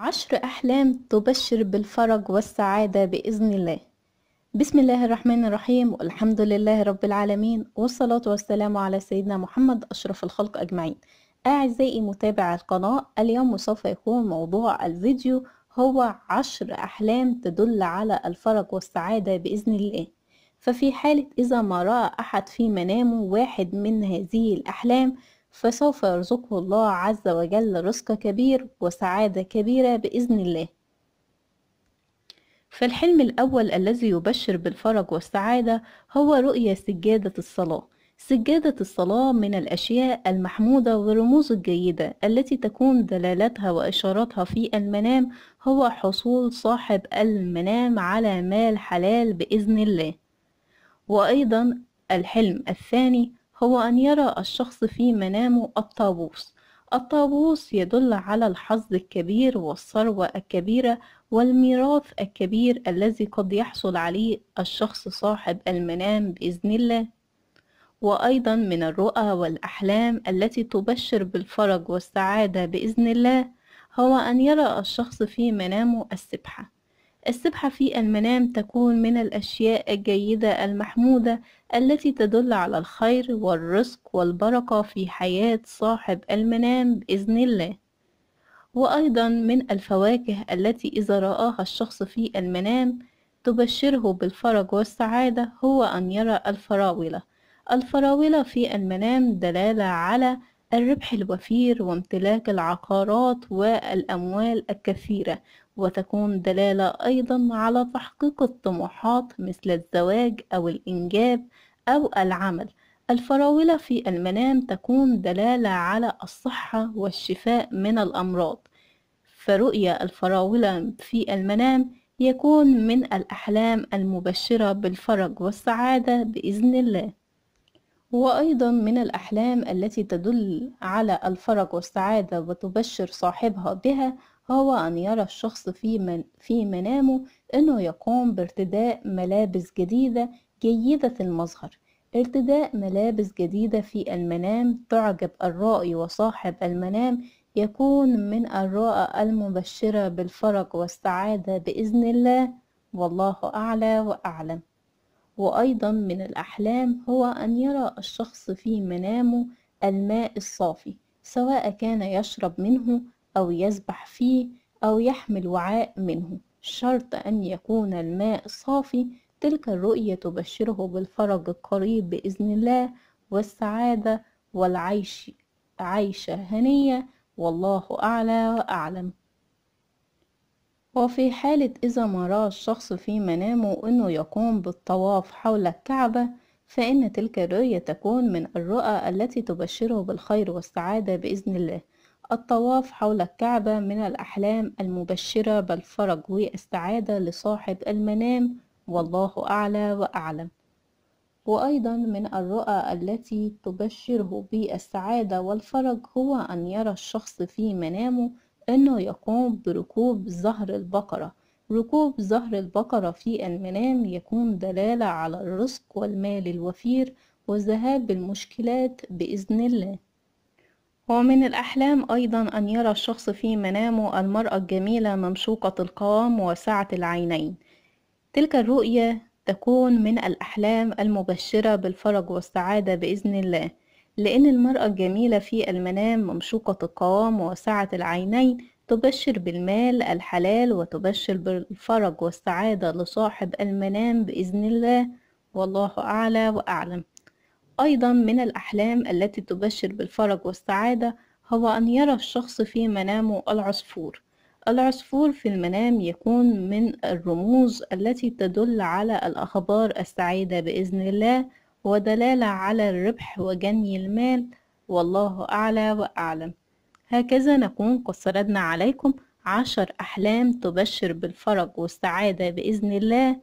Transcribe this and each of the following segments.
عشر أحلام تبشر بالفرج والسعادة بإذن الله بسم الله الرحمن الرحيم والحمد لله رب العالمين والصلاة والسلام على سيدنا محمد أشرف الخلق أجمعين أعزائي متابع القناة اليوم سوف يكون موضوع الفيديو هو عشر أحلام تدل على الفرج والسعادة بإذن الله ففي حالة إذا ما رأى أحد في منامه واحد من هذه الأحلام فسوف يرزقه الله عز وجل رزق كبير وسعادة كبيرة بإذن الله فالحلم الأول الذي يبشر بالفرج والسعادة هو رؤية سجادة الصلاة سجادة الصلاة من الأشياء المحمودة والرموز الجيدة التي تكون دلالتها وإشاراتها في المنام هو حصول صاحب المنام على مال حلال بإذن الله وأيضا الحلم الثاني هو أن يرى الشخص في منامه الطاووس الطاووس يدل على الحظ الكبير والثروة الكبيرة والميراث الكبير الذي قد يحصل عليه الشخص صاحب المنام بإذن الله وأيضا من الرؤى والأحلام التي تبشر بالفرج والسعادة بإذن الله هو أن يرى الشخص في منامه السبحة السبحة في المنام تكون من الأشياء الجيدة المحمودة التي تدل على الخير والرزق والبركة في حياة صاحب المنام بإذن الله وأيضا من الفواكه التي إذا رآها الشخص في المنام تبشره بالفرج والسعادة هو أن يرى الفراولة الفراولة في المنام دلالة على الربح الوفير وامتلاك العقارات والأموال الكثيرة وتكون دلالة أيضا على تحقيق الطموحات مثل الزواج أو الإنجاب أو العمل الفراولة في المنام تكون دلالة على الصحة والشفاء من الأمراض فرؤية الفراولة في المنام يكون من الأحلام المبشرة بالفرج والسعادة بإذن الله وأيضا من الأحلام التي تدل على الفرج والسعادة وتبشر صاحبها بها هو أن يرى الشخص في, من في منامه أنه يقوم بارتداء ملابس جديدة جيدة المظهر ارتداء ملابس جديدة في المنام تعجب الرائي وصاحب المنام يكون من الرؤى المبشرة بالفرج والسعادة بإذن الله والله أعلى وأعلم وأيضا من الأحلام هو أن يرى الشخص في منامه الماء الصافي سواء كان يشرب منه أو يسبح فيه أو يحمل وعاء منه شرط أن يكون الماء صافي تلك الرؤية تبشره بالفرج القريب بإذن الله والسعادة والعيش عيشة هنية والله أعلى وأعلم وفي حالة إذا ما رأى الشخص في منامه أنه يقوم بالطواف حول الكعبة فإن تلك الرؤية تكون من الرؤى التي تبشره بالخير والسعادة بإذن الله الطواف حول الكعبة من الأحلام المبشرة بالفرج والسعادة لصاحب المنام والله أعلى وأعلم وأيضا من الرؤى التي تبشره بالسعادة والفرج هو أن يرى الشخص في منامه أنه يقوم بركوب ظهر البقرة ركوب ظهر البقرة في المنام يكون دلالة على الرزق والمال الوفير وذهاب المشكلات بإذن الله ومن الأحلام أيضا أن يرى الشخص في منامه المرأة الجميلة ممشوقة القوام واسعة العينين تلك الرؤية تكون من الأحلام المبشرة بالفرج والسعادة بإذن الله لأن المرأة الجميلة في المنام ممشوقة القوام واسعة العينين تبشر بالمال الحلال وتبشر بالفرج والسعادة لصاحب المنام بإذن الله والله أعلى وأعلم أيضا من الأحلام التي تبشر بالفرج والسعادة هو أن يرى الشخص في منامه العصفور العصفور في المنام يكون من الرموز التي تدل على الأخبار السعيدة بإذن الله ودلالة على الربح وجني المال والله أعلى وأعلم هكذا نكون قد سردنا عليكم عشر أحلام تبشر بالفرج والسعادة بإذن الله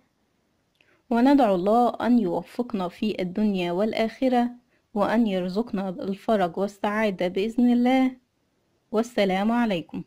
وندعو الله أن يوفقنا في الدنيا والآخرة وأن يرزقنا الفرج والسعادة بإذن الله والسلام عليكم